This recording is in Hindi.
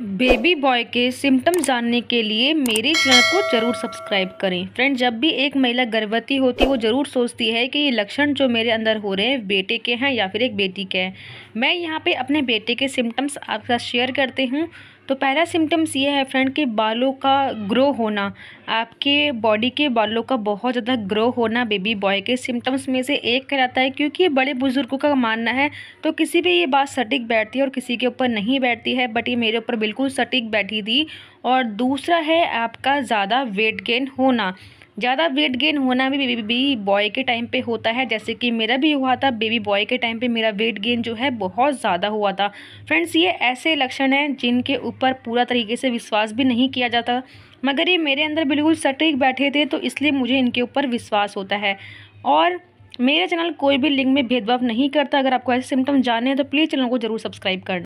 बेबी बॉय के सिम्टम जानने के लिए मेरे चैनल को जरूर सब्सक्राइब करें फ्रेंड जब भी एक महिला गर्भवती होती है वो ज़रूर सोचती है कि ये लक्षण जो मेरे अंदर हो रहे हैं बेटे के हैं या फिर एक बेटी के हैं मैं यहाँ पे अपने बेटे के सिम्टम्स आपके साथ शेयर करती हूँ तो पहला सिम्टम्स ये है फ्रेंड कि बालों का ग्रो होना आपके बॉडी के बालों का बहुत ज़्यादा ग्रो होना बेबी बॉय के सिम्टम्स में से एक कहलाता है क्योंकि बड़े बुज़ुर्गों का मानना है तो किसी पे ये बात सटीक बैठती है और किसी के ऊपर नहीं बैठती है बट ये मेरे ऊपर बिल्कुल सटीक बैठी थी और दूसरा है आपका ज़्यादा वेट गेन होना ज़्यादा वेट गेन होना भी बेबी बॉय के टाइम पे होता है जैसे कि मेरा भी हुआ था बेबी बॉय के टाइम पे मेरा वेट गेन जो है बहुत ज़्यादा हुआ था फ्रेंड्स ये ऐसे लक्षण हैं जिनके ऊपर पूरा तरीके से विश्वास भी नहीं किया जाता मगर ये मेरे अंदर बिल्कुल सटीक बैठे थे तो इसलिए मुझे इनके ऊपर विश्वास होता है और मेरे चैनल कोई भी लिंक में भेदभाव नहीं करता अगर आपको ऐसे सिम्टम जाने हैं तो प्लीज़ चैनल को ज़रूर सब्सक्राइब करना